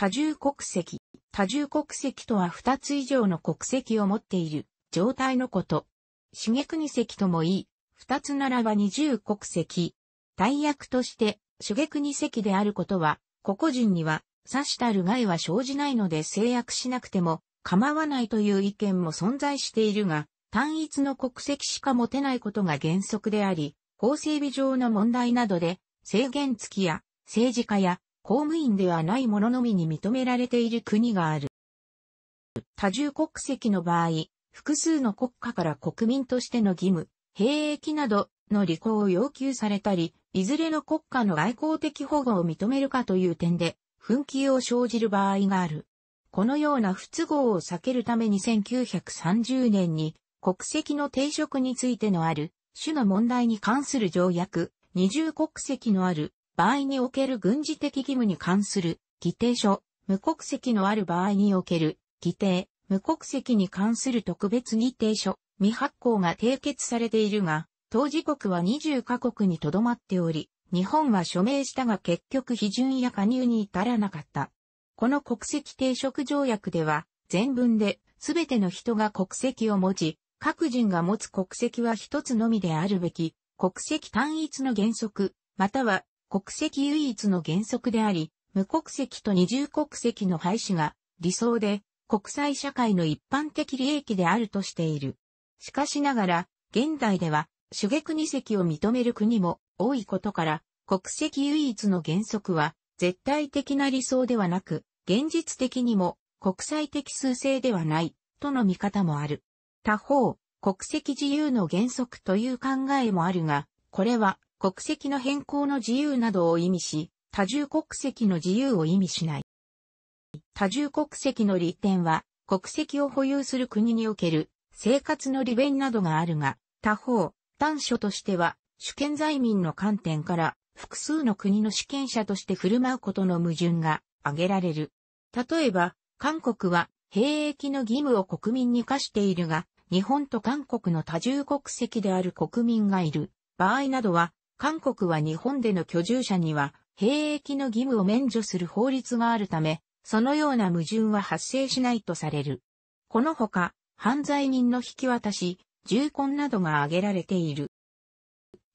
多重国籍。多重国籍とは2つ以上の国籍を持っている状態のこと。茂国籍ともいい、2つならば二重国籍。大役として役二席であることは、個々人には、指したる害は生じないので制約しなくても構わないという意見も存在しているが、単一の国籍しか持てないことが原則であり、法整備上の問題などで、制限付きや政治家や公務員ではない者ののみに認められている国がある。多重国籍の場合、複数の国家から国民としての義務、兵役などの履行を要求されたり、いずれの国家の外交的保護を認めるかという点で、紛糾を生じる場合がある。このような不都合を避けるために1930年に国籍の定職についてのある種の問題に関する条約、二重国籍のある場合における軍事的義務に関する規定書、無国籍のある場合における規定、無国籍に関する特別議定書、未発行が締結されているが、当事国は20カ国にとどまっており、日本は署名したが結局批准や加入に至らなかった。この国籍抵触条約では、全文で、全ての人が国籍を持ち、各人が持つ国籍は一つのみであるべき、国籍単一の原則、または国籍唯一の原則であり、無国籍と二重国籍の廃止が理想で国際社会の一般的利益であるとしている。しかしながら、現代では主逆二籍を認める国も多いことから、国籍唯一の原則は絶対的な理想ではなく、現実的にも国際的数勢ではない、との見方もある。他方、国籍自由の原則という考えもあるが、これは国籍の変更の自由などを意味し、多重国籍の自由を意味しない。多重国籍の利点は、国籍を保有する国における生活の利便などがあるが、他方、短所としては、主権在民の観点から、複数の国の主権者として振る舞うことの矛盾が挙げられる。例えば、韓国は兵役の義務を国民に課しているが、日本と韓国の多重国籍である国民がいる場合などは、韓国は日本での居住者には、兵役の義務を免除する法律があるため、そのような矛盾は発生しないとされる。このほか、犯罪人の引き渡し、重婚などが挙げられている。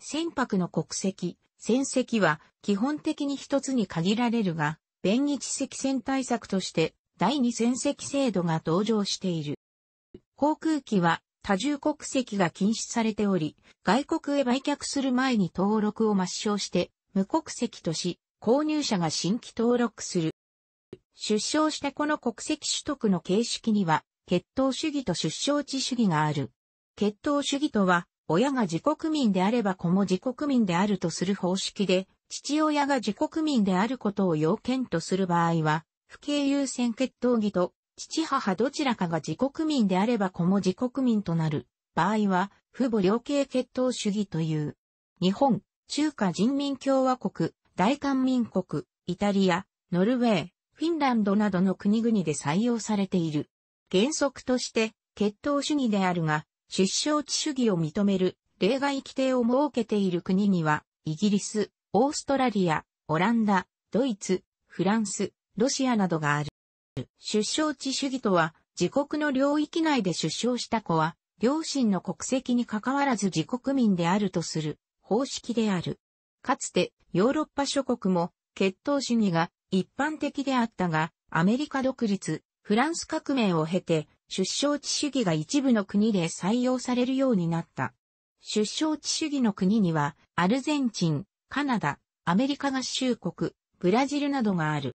船舶の国籍、船籍は基本的に一つに限られるが、弁日赤線対策として第二船籍制度が登場している。航空機は多重国籍が禁止されており、外国へ売却する前に登録を抹消して、無国籍とし、購入者が新規登録する。出生したこの国籍取得の形式には、血統主義と出生地主義がある。血統主義とは、親が自国民であれば子も自国民であるとする方式で、父親が自国民であることを要件とする場合は、不敬優先血統義と父母どちらかが自国民であれば子も自国民となる場合は、父母両系血統主義という。日本、中華人民共和国、大韓民国、イタリア、ノルウェー、フィンランドなどの国々で採用されている。原則として、血統主義であるが、出生地主義を認める例外規定を設けている国には、イギリス、オーストラリア、オランダ、ドイツ、フランス、ロシアなどがある。出生地主義とは、自国の領域内で出生した子は、両親の国籍に関わらず自国民であるとする方式である。かつてヨーロッパ諸国も血統主義が一般的であったが、アメリカ独立、フランス革命を経て出生地主義が一部の国で採用されるようになった。出生地主義の国にはアルゼンチン、カナダ、アメリカ合衆国、ブラジルなどがある。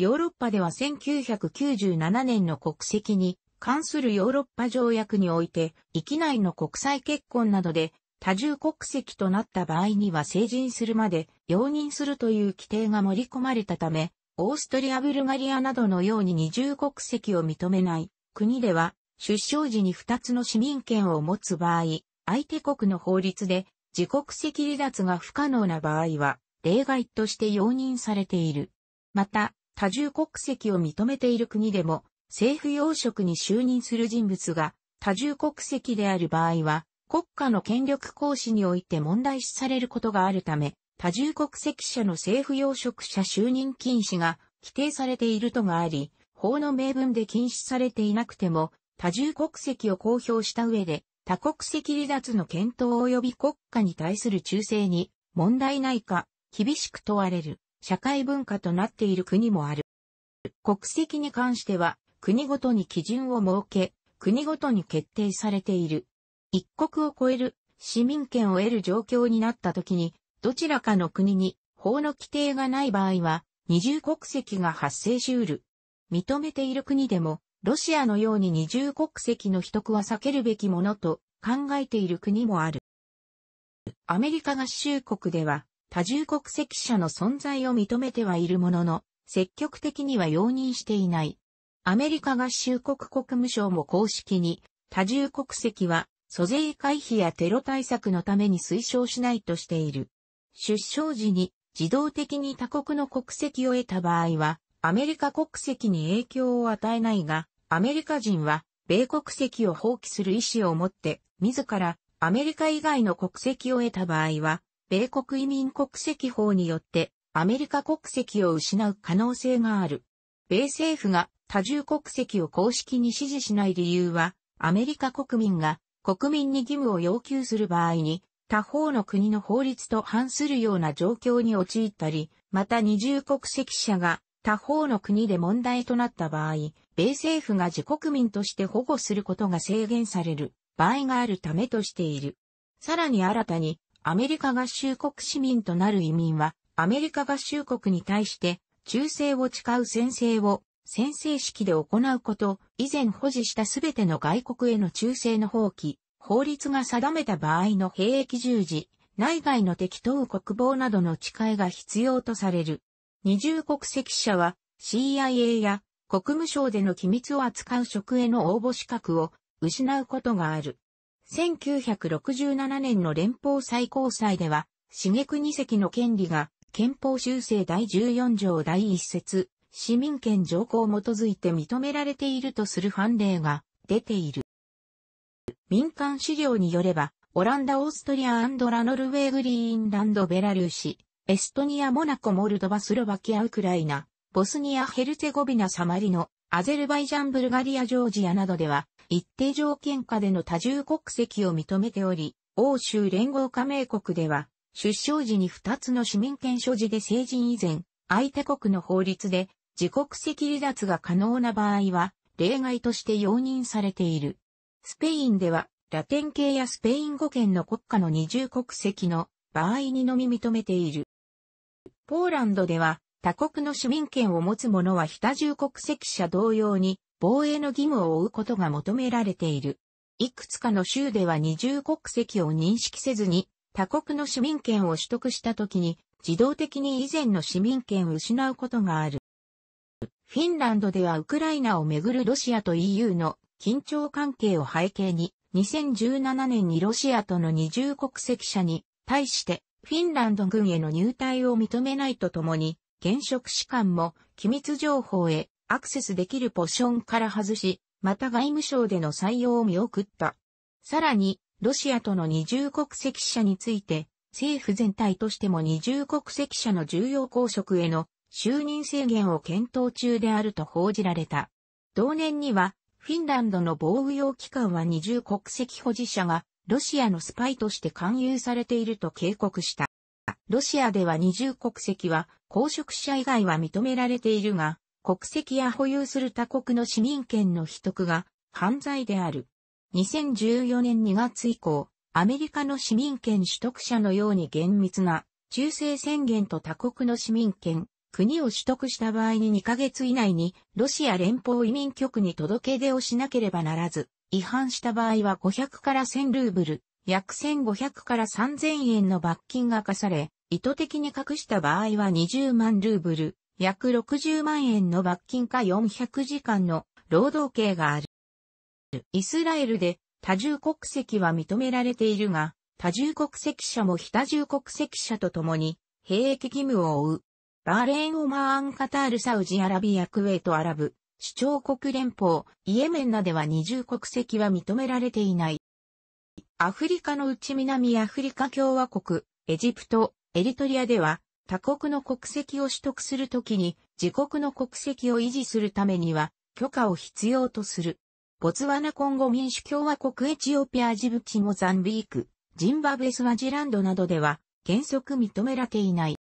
ヨーロッパでは1997年の国籍に関するヨーロッパ条約において、域内の国際結婚などで多重国籍となった場合には成人するまで容認するという規定が盛り込まれたため、オーストリア・ブルガリアなどのように二重国籍を認めない国では、出生時に二つの市民権を持つ場合、相手国の法律で自国籍離脱が不可能な場合は、例外として容認されている。また、多重国籍を認めている国でも、政府要職に就任する人物が多重国籍である場合は、国家の権力行使において問題視されることがあるため、多重国籍者の政府要職者就任禁止が規定されているとがあり、法の明文で禁止されていなくても、多重国籍を公表した上で、多国籍離脱の検討及び国家に対する忠誠に問題ないか、厳しく問われる。社会文化となっている国もある。国籍に関しては、国ごとに基準を設け、国ごとに決定されている。一国を超える市民権を得る状況になった時に、どちらかの国に法の規定がない場合は、二重国籍が発生しうる。認めている国でも、ロシアのように二重国籍の取得は避けるべきものと考えている国もある。アメリカ合衆国では、多重国籍者の存在を認めてはいるものの、積極的には容認していない。アメリカ合衆国国務省も公式に、多重国籍は、租税回避やテロ対策のために推奨しないとしている。出生時に自動的に他国の国籍を得た場合は、アメリカ国籍に影響を与えないが、アメリカ人は、米国籍を放棄する意思を持って、自らアメリカ以外の国籍を得た場合は、米国移民国籍法によってアメリカ国籍を失う可能性がある。米政府が多重国籍を公式に支持しない理由は、アメリカ国民が国民に義務を要求する場合に、他方の国の法律と反するような状況に陥ったり、また二重国籍者が他方の国で問題となった場合、米政府が自国民として保護することが制限される場合があるためとしている。さらに新たにアメリカ合衆国市民となる移民は、アメリカ合衆国に対して、忠誠を誓う宣誓を、宣誓式で行うこと、以前保持したすべての外国への忠誠の放棄、法律が定めた場合の兵役従事、内外の敵等国防などの誓いが必要とされる。二重国籍者は CIA や国務省での機密を扱う職への応募資格を失うことがある。1967年の連邦最高裁では、茂国籍の権利が、憲法修正第14条第1節、市民権条項を基づいて認められているとする判例が出ている。民間資料によれば、オランダ、オーストリア、アンドラノルウェー、グリーンランド、ベラルーシ、エストニア、モナコ、モルドバ、スロバキア、ウクライナ、ボスニア、ヘルツェゴビナ、サマリノ、アゼルバイジャン、ブルガリア、ジョージアなどでは、一定条件下での多重国籍を認めており、欧州連合加盟国では、出生時に2つの市民権所持で成人以前、相手国の法律で、自国籍離脱が可能な場合は、例外として容認されている。スペインでは、ラテン系やスペイン語圏の国家の二重国籍の場合にのみ認めている。ポーランドでは、他国の市民権を持つ者は非多重国籍者同様に防衛の義務を負うことが求められている。いくつかの州では二重国籍を認識せずに他国の市民権を取得した時に自動的に以前の市民権を失うことがある。フィンランドではウクライナをめぐるロシアと EU の緊張関係を背景に2017年にロシアとの二重国籍者に対してフィンランド軍への入隊を認めないとともに現職士官も機密情報へアクセスできるポションから外し、また外務省での採用を見送った。さらに、ロシアとの二重国籍者について、政府全体としても二重国籍者の重要公職への就任制限を検討中であると報じられた。同年には、フィンランドの防御用機関は二重国籍保持者が、ロシアのスパイとして勧誘されていると警告した。ロシアでは二重国籍は公職者以外は認められているが、国籍や保有する他国の市民権の取得が犯罪である。2014年2月以降、アメリカの市民権取得者のように厳密な中性宣言と他国の市民権、国を取得した場合に2ヶ月以内にロシア連邦移民局に届け出をしなければならず、違反した場合は500から1000ルーブル、約1500から3000円の罰金が課され、意図的に隠した場合は20万ルーブル、約60万円の罰金か400時間の労働刑がある。イスラエルで多重国籍は認められているが、多重国籍者も非多重国籍者と共に、兵役義務を負う。バーレーン・オマーン・カタール・サウジ・アラビア・クウェート・アラブ、主張国連邦、イエメンなどは二重国籍は認められていない。アフリカのうち南アフリカ共和国、エジプト、エリトリアでは、他国の国籍を取得するときに、自国の国籍を維持するためには、許可を必要とする。ボツワナコンゴ民主共和国エチオピアジブチモザンビーク、ジンバブエスワジランドなどでは、原則認められていない。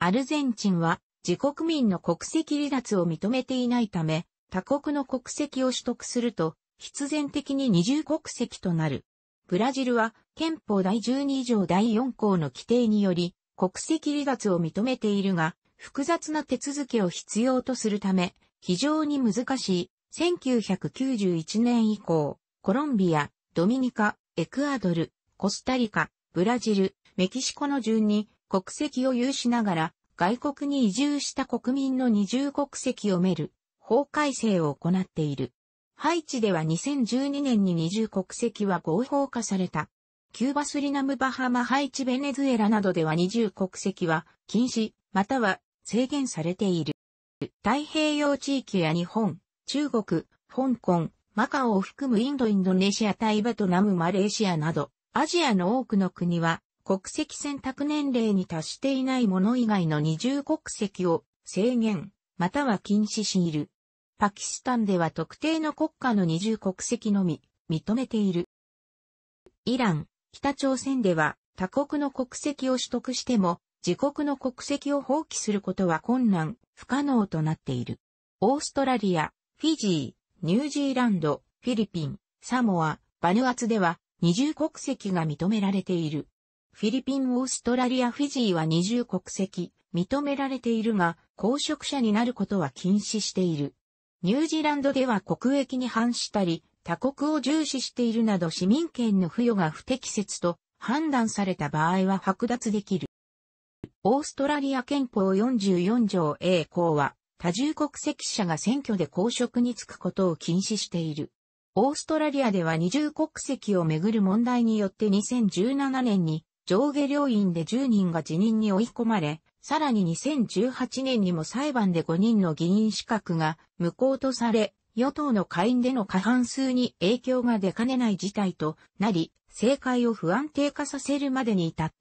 アルゼンチンは、自国民の国籍離脱を認めていないため、他国の国籍を取得すると、必然的に二重国籍となる。ブラジルは憲法第12条第4項の規定により、国籍離脱を認めているが、複雑な手続きを必要とするため、非常に難しい、1991年以降、コロンビア、ドミニカ、エクアドル、コスタリカ、ブラジル、メキシコの順に国籍を有しながら、外国に移住した国民の二重国籍をめる、法改正を行っている。ハイチでは2012年に二重国籍は合法化された。キューバスリナムバハマハイチベネズエラなどでは二重国籍は禁止、または制限されている。太平洋地域や日本、中国、香港、マカオを含むインド、インドネシア、タイ、バトナム、マレーシアなど、アジアの多くの国は、国籍選択年齢に達していないもの以外の二重国籍を制限、または禁止している。パキスタンでは特定の国家の二重国籍のみ、認めている。イラン、北朝鮮では他国の国籍を取得しても自国の国籍を放棄することは困難、不可能となっている。オーストラリア、フィジー、ニュージーランド、フィリピン、サモア、バヌアツでは二重国籍が認められている。フィリピン、オーストラリア、フィジーは二重国籍、認められているが、公職者になることは禁止している。ニュージーランドでは国益に反したり、他国を重視しているなど市民権の付与が不適切と判断された場合は剥奪できる。オーストラリア憲法44条 A 項は多重国籍者が選挙で公職に就くことを禁止している。オーストラリアでは二重国籍をめぐる問題によって2017年に上下両院で10人が辞任に追い込まれ、さらに2018年にも裁判で5人の議員資格が無効とされ、与党の下院での過半数に影響が出かねない事態となり、政界を不安定化させるまでに至っ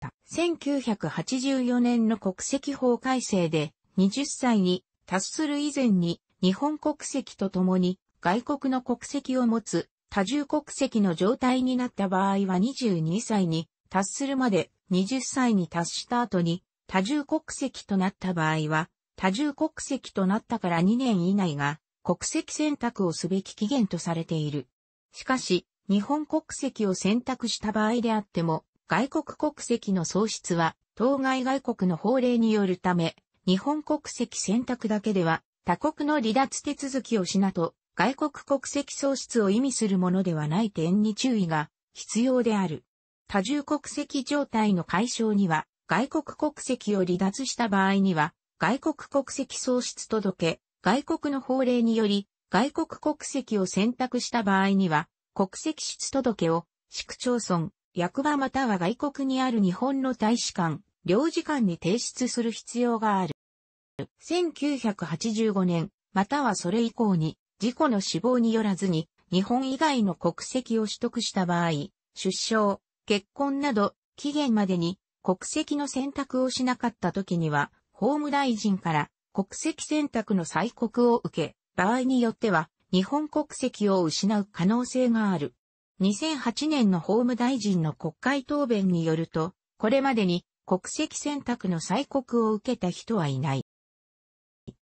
た。1984年の国籍法改正で、20歳に達する以前に、日本国籍とともに外国の国籍を持つ多重国籍の状態になった場合は22歳に達するまで20歳に達した後に多重国籍となった場合は多重国籍となったから2年以内が国籍選択をすべき期限とされている。しかし、日本国籍を選択した場合であっても、外国国籍の喪失は、当該外国の法令によるため、日本国籍選択だけでは、他国の離脱手続きをしなと、外国国籍喪失を意味するものではない点に注意が必要である。多重国籍状態の解消には、外国国籍を離脱した場合には、外国国籍喪失届、外国の法令により、外国国籍を選択した場合には、国籍出届を、市区町村、役場または外国にある日本の大使館、領事館に提出する必要がある。1985年、またはそれ以降に、事故の死亡によらずに、日本以外の国籍を取得した場合、出生、結婚など、期限までに国籍の選択をしなかった時には、法務大臣から国籍選択の催告を受け、場合によっては日本国籍を失う可能性がある。2008年の法務大臣の国会答弁によると、これまでに国籍選択の催告を受けた人はいない。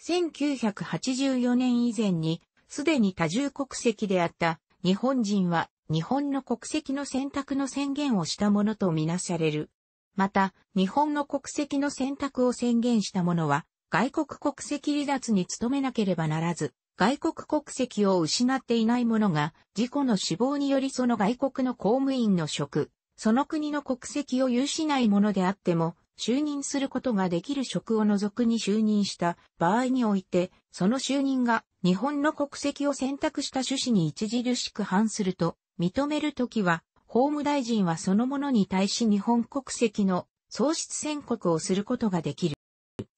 1984年以前に、すでに多重国籍であった日本人は日本の国籍の選択の宣言をしたものとみなされるまた、日本の国籍の選択を宣言した者は、外国国籍離脱に努めなければならず、外国国籍を失っていない者が、事故の死亡によりその外国の公務員の職、その国の国籍を有しない者であっても、就任することができる職を除くに就任した場合において、その就任が日本の国籍を選択した趣旨に著しく反すると認めるときは、法務大臣はそのものに対し日本国籍の喪失宣告をすることができる。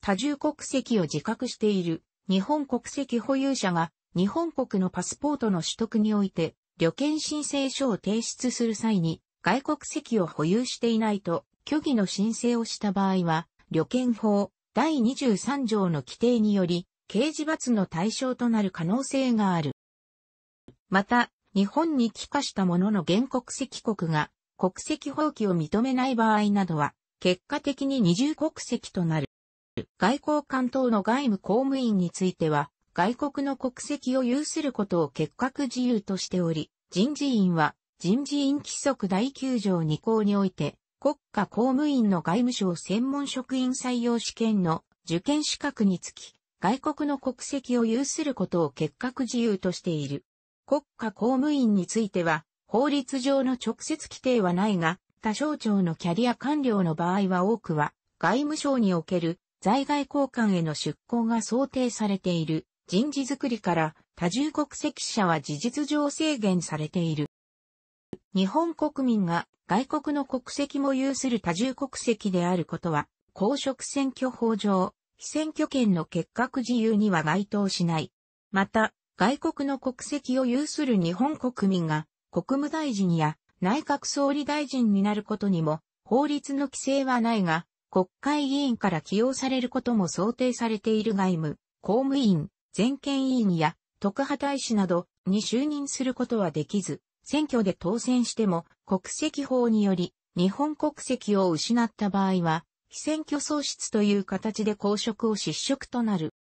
多重国籍を自覚している日本国籍保有者が日本国のパスポートの取得において旅券申請書を提出する際に外国籍を保有していないと虚偽の申請をした場合は旅券法第23条の規定により刑事罰の対象となる可能性がある。また、日本に帰化したものの原国籍国が国籍放棄を認めない場合などは、結果的に二重国籍となる。外交官等の外務公務員については、外国の国籍を有することを結核自由としており、人事院は人事院規則第9条2項において、国家公務員の外務省専門職員採用試験の受験資格につき、外国の国籍を有することを結核自由としている。国家公務員については、法律上の直接規定はないが、他省庁のキャリア官僚の場合は多くは、外務省における在外交換への出向が想定されている人事づくりから多重国籍者は事実上制限されている。日本国民が外国の国籍も有する多重国籍であることは、公職選挙法上、非選挙権の結核自由には該当しない。また、外国の国籍を有する日本国民が国務大臣や内閣総理大臣になることにも法律の規制はないが、国会議員から起用されることも想定されている外務、公務員、全権委員や特派大使などに就任することはできず、選挙で当選しても国籍法により日本国籍を失った場合は、非選挙喪失という形で公職を失職となる。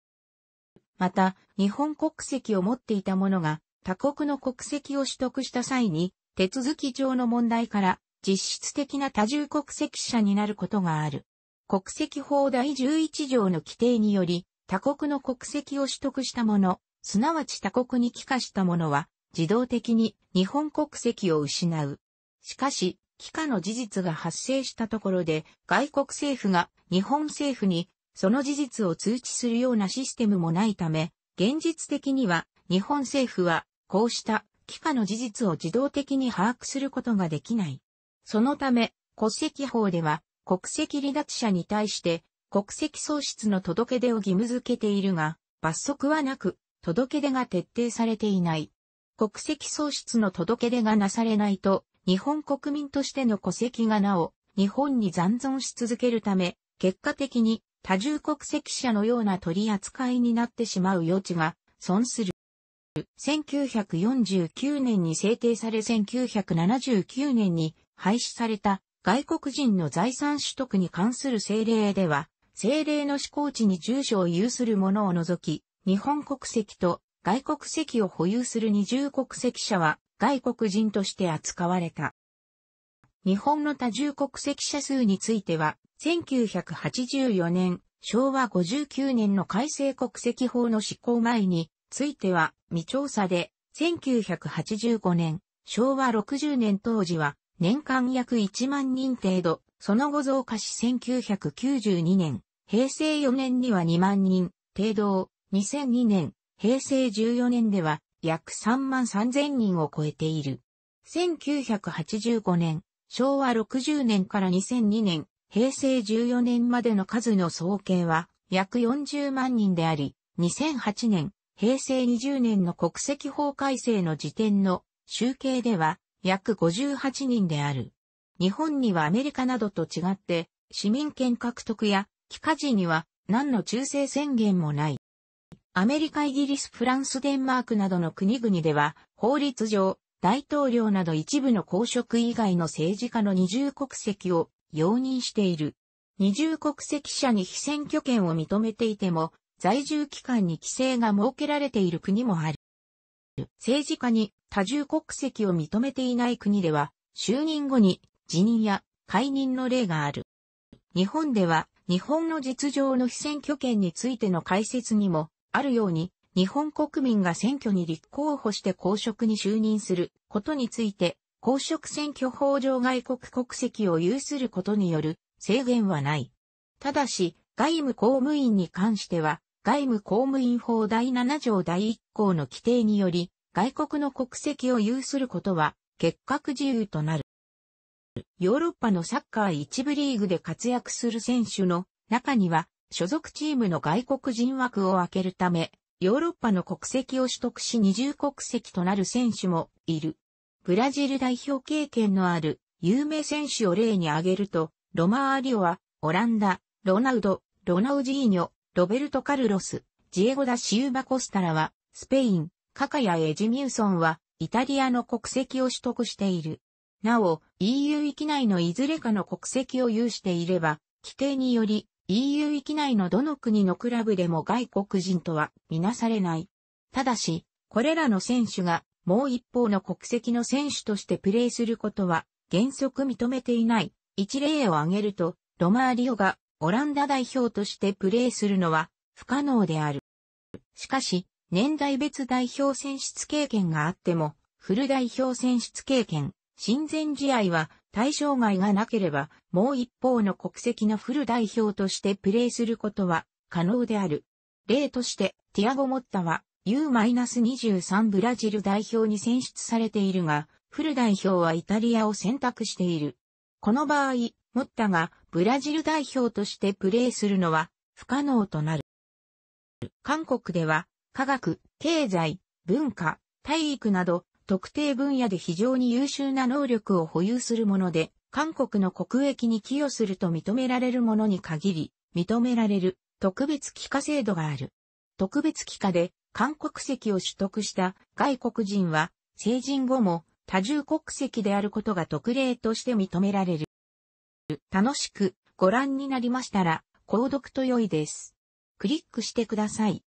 また、日本国籍を持っていた者が、他国の国籍を取得した際に、手続き上の問題から、実質的な多重国籍者になることがある。国籍法第11条の規定により、他国の国籍を取得した者、すなわち他国に帰化した者は、自動的に日本国籍を失う。しかし、帰化の事実が発生したところで、外国政府が日本政府にその事実を通知するようなシステムもないため、現実的には日本政府はこうした帰化の事実を自動的に把握することができない。そのため、戸籍法では国籍離脱者に対して国籍喪失の届け出を義務付けているが、罰則はなく、届け出が徹底されていない。国籍喪失の届け出がなされないと、日本国民としての戸籍がなお、日本に残存し続けるため、結果的に多重国籍者のような取り扱いになってしまう余地が損する。1949年に制定され1979年に廃止された外国人の財産取得に関する政令では、政令の施行地に住所を有する者を除き、日本国籍と外国籍を保有する二重国籍者は外国人として扱われた。日本の多重国籍者数については、1984年、昭和59年の改正国籍法の施行前に、ついては未調査で、1985年、昭和60年当時は、年間約1万人程度、その後増加し1992年、平成4年には2万人、程度を、2002年、平成14年では、約3万3000人を超えている。1985年、昭和60年から2002年、平成14年までの数の総計は約40万人であり、2008年、平成20年の国籍法改正の時点の集計では約58人である。日本にはアメリカなどと違って市民権獲得や帰化時には何の忠誠宣言もない。アメリカ、イギリス、フランス、デンマークなどの国々では法律上大統領など一部の公職以外の政治家の二重国籍を容認している。二重国籍者に非選挙権を認めていても、在住期間に規制が設けられている国もある。政治家に多重国籍を認めていない国では、就任後に辞任や解任の例がある。日本では、日本の実情の非選挙権についての解説にも、あるように、日本国民が選挙に立候補して公職に就任することについて、公職選挙法上外国国籍を有することによる制限はない。ただし、外務公務員に関しては、外務公務員法第7条第1項の規定により、外国の国籍を有することは、結核自由となる。ヨーロッパのサッカー一部リーグで活躍する選手の中には、所属チームの外国人枠を空けるため、ヨーロッパの国籍を取得し二重国籍となる選手もいる。ブラジル代表経験のある有名選手を例に挙げると、ロマーリオは、オランダ、ロナウド、ロナウジーニョ、ロベルト・カルロス、ジエゴ・ダ・シウバ・コスタラは、スペイン、カカヤ・エジミューソンは、イタリアの国籍を取得している。なお、EU 域内のいずれかの国籍を有していれば、規定により、EU 域内のどの国のクラブでも外国人とはみなされない。ただし、これらの選手がもう一方の国籍の選手としてプレーすることは原則認めていない。一例を挙げると、ロマーリオがオランダ代表としてプレーするのは不可能である。しかし、年代別代表選出経験があっても、フル代表選出経験、親善試合は対象外がなければ、もう一方の国籍のフル代表としてプレーすることは可能である。例として、ティアゴ・モッタは、U-23 ブラジル代表に選出されているが、フル代表はイタリアを選択している。この場合、モッタがブラジル代表としてプレーするのは不可能となる。韓国では科学、経済、文化、体育など特定分野で非常に優秀な能力を保有するもので、韓国の国益に寄与すると認められるものに限り、認められる特別帰化制度がある。特別帰化で韓国籍を取得した外国人は、成人後も多重国籍であることが特例として認められる。楽しくご覧になりましたら、購読と良いです。クリックしてください。